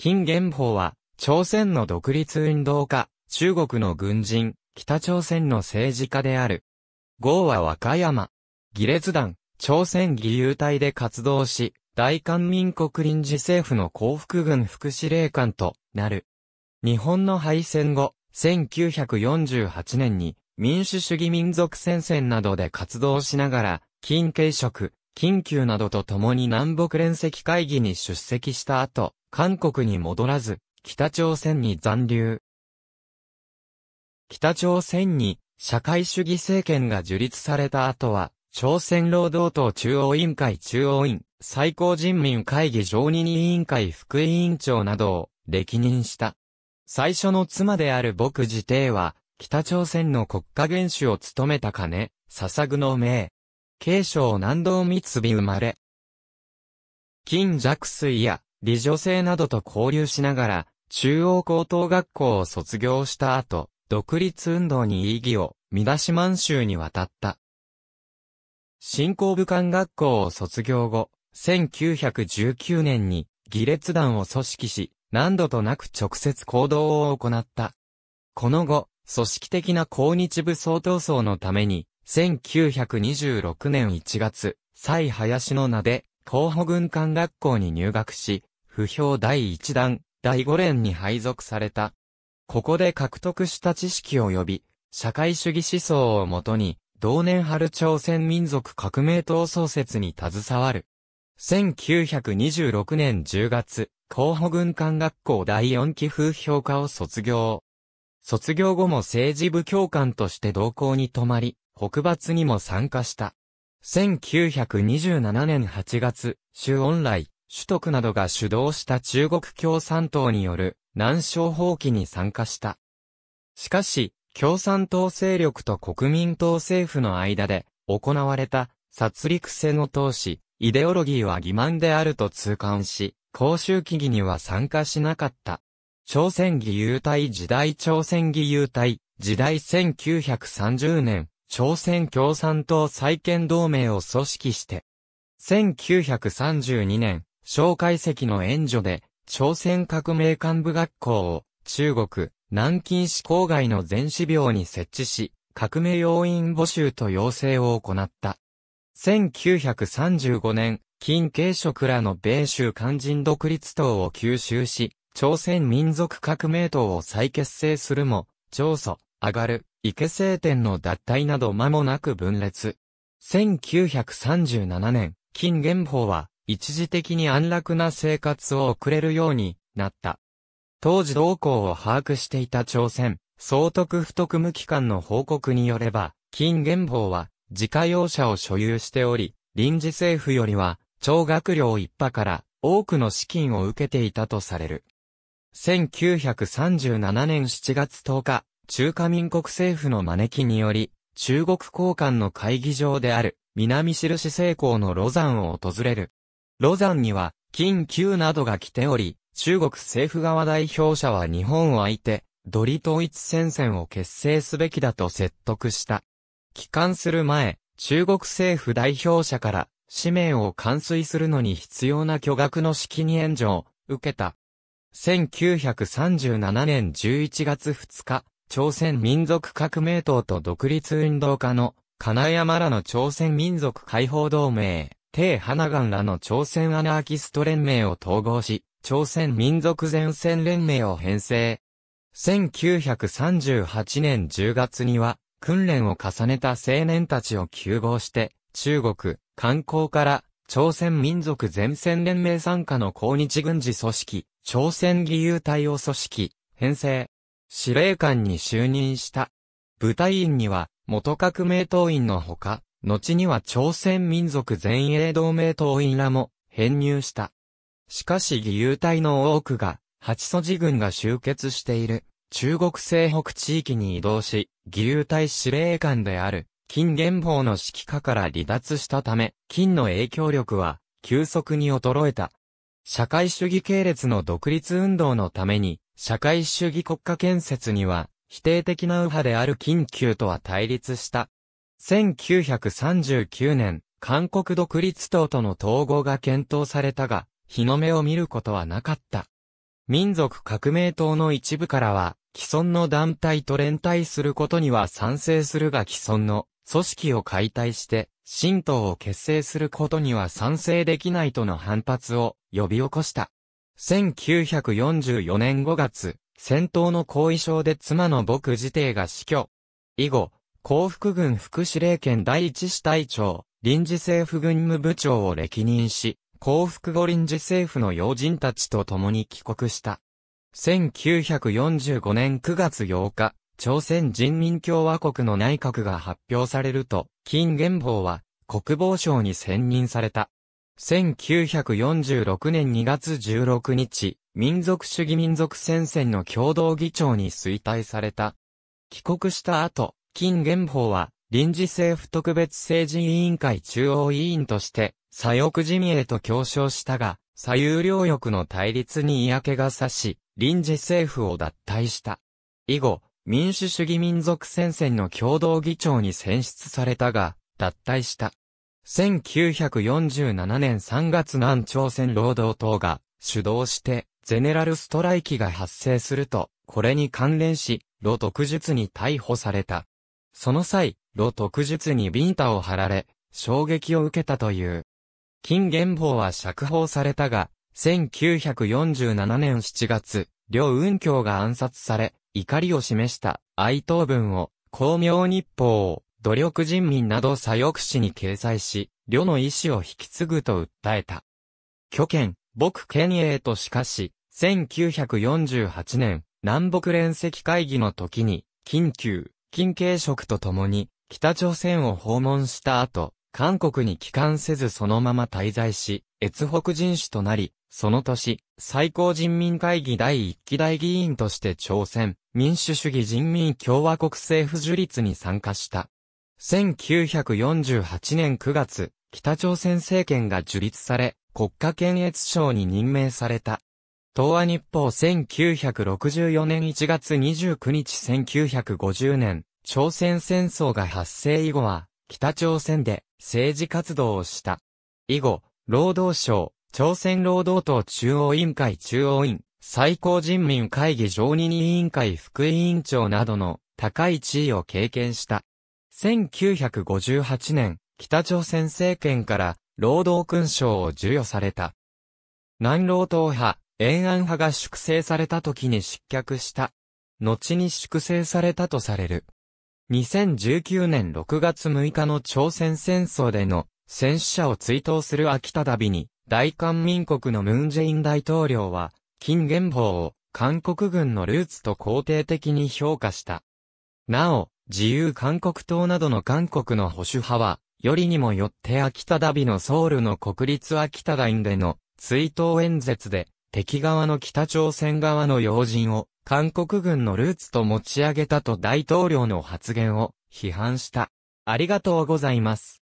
金元宝は、朝鮮の独立運動家、中国の軍人、北朝鮮の政治家である。豪は和歌山、義烈団、朝鮮義勇隊で活動し、大韓民国臨時政府の幸福軍副司令官となる。日本の敗戦後、1948年に民主主義民族戦線などで活動しながら、金慶職、金球などと共に南北連席会議に出席した後、韓国に戻らず、北朝鮮に残留。北朝鮮に社会主義政権が樹立された後は、朝鮮労働党中央委員会中央委員、最高人民会議常任委員会副委員長などを歴任した。最初の妻である僕自帝は、北朝鮮の国家元首を務めた金、笹具の名。継承南道三つ生まれ。金弱水や理女性などと交流しながら、中央高等学校を卒業した後、独立運動に意義を、見出し満州に渡った。新興武漢学校を卒業後、1919年に、義列団を組織し、何度となく直接行動を行った。この後、組織的な抗日武装闘争のために、1926年1月、蔡林の名で、候補軍艦学校に入学し、不評第一弾、第五連に配属された。ここで獲得した知識及び、社会主義思想をもとに、同年春朝鮮民族革命党創設に携わる。1926年10月、候補軍艦学校第4期風評科を卒業。卒業後も政治部教官として同行に泊まり、北伐にも参加した。1927年8月、周恩来、主徳などが主導した中国共産党による南昌放棄に参加した。しかし、共産党勢力と国民党政府の間で行われた殺戮戦を通し、イデオロギーは欺瞞であると痛感し、公衆危義には参加しなかった。朝鮮義勇隊時代朝鮮義勇隊時代1930年朝鮮共産党再建同盟を組織して、1932年、蒋介石の援助で、朝鮮革命幹部学校を、中国、南京市郊外の全市病に設置し、革命要員募集と要請を行った。1935年、金慶職らの米州肝心独立党を吸収し、朝鮮民族革命党を再結成するも、上訴、上がる、池聖店の脱退など間もなく分裂。1937年、金元宝は一時的に安楽な生活を送れるようになった。当時動向を把握していた朝鮮、総督不特務機関の報告によれば、金元宝は自家用車を所有しており、臨時政府よりは、超学料一派から多くの資金を受けていたとされる。1937年7月10日、中華民国政府の招きにより、中国交換の会議場である、南印成功のロザンを訪れる。ロザンには、金球などが来ており、中国政府側代表者は日本を相手、ドリ統一戦線を結成すべきだと説得した。帰還する前、中国政府代表者から、使命を完遂するのに必要な巨額の資金に援助を受けた。1937年11月2日、朝鮮民族革命党と独立運動家の金山らの朝鮮民族解放同盟、帝花岩らの朝鮮アナーキスト連盟を統合し、朝鮮民族前線連盟を編成。1938年10月には、訓練を重ねた青年たちを休合して、中国、観光から、朝鮮民族前線連盟参加の抗日軍事組織、朝鮮義勇隊を組織、編成。司令官に就任した。部隊員には、元革命党員のほか、後には朝鮮民族前衛同盟党員らも編入した。しかし義勇隊の多くが、八祖寺軍が集結している中国西北地域に移動し、義勇隊司令官である金元宝の指揮下から離脱したため、金の影響力は急速に衰えた。社会主義系列の独立運動のために、社会主義国家建設には、否定的な右派である緊急とは対立した。1939年、韓国独立党との統合が検討されたが、日の目を見ることはなかった。民族革命党の一部からは、既存の団体と連帯することには賛成するが既存の組織を解体して、新党を結成することには賛成できないとの反発を呼び起こした。1944年5月、戦闘の後遺症で妻の牧自邸が死去。以後、幸福軍副司令権第一支隊長、臨時政府軍務部長を歴任し、幸福後臨時政府の要人たちと共に帰国した。1945年9月8日、朝鮮人民共和国の内閣が発表されると、金元宝は国防省に選任された。1946年2月16日、民族主義民族戦線の共同議長に推退された。帰国した後、金元宝は、臨時政府特別政治委員会中央委員として、左翼自民へと協調したが、左右両翼の対立に嫌気がさし、臨時政府を脱退した。以後、民主主義民族戦線の共同議長に選出されたが、脱退した。1947年3月南朝鮮労働党が主導して、ゼネラルストライキが発生すると、これに関連し、ロ特術に逮捕された。その際、ロ特術にビンタを張られ、衝撃を受けたという。金元宝は釈放されたが、1947年7月、両雲教が暗殺され、怒りを示した哀悼文を、光明日報を努力人民など左翼史に掲載し、旅の意志を引き継ぐと訴えた。巨県、僕県営としかし、1948年、南北連席会議の時に、緊急、緊急職と共に、北朝鮮を訪問した後、韓国に帰還せずそのまま滞在し、越北人種となり、その年、最高人民会議第一期大議員として朝鮮民主主義人民共和国政府樹立に参加した。1948年9月、北朝鮮政権が樹立され、国家検閲省に任命された。東亜日報1964年1月29日1950年、朝鮮戦争が発生以後は、北朝鮮で政治活動をした。以後、労働省、朝鮮労働党中央委員会中央委員、最高人民会議常任委員会副委員長などの高い地位を経験した。1958年、北朝鮮政権から労働勲章を授与された。南労党派、延安派が粛清された時に失脚した。後に粛清されたとされる。2019年6月6日の朝鮮戦争での戦死者を追悼する秋田旅に、大韓民国のムンジェイン大統領は、金元宝を韓国軍のルーツと肯定的に評価した。なお、自由韓国党などの韓国の保守派は、よりにもよって秋田ダビのソウルの国立秋田大での追悼演説で、敵側の北朝鮮側の要人を韓国軍のルーツと持ち上げたと大統領の発言を批判した。ありがとうございます。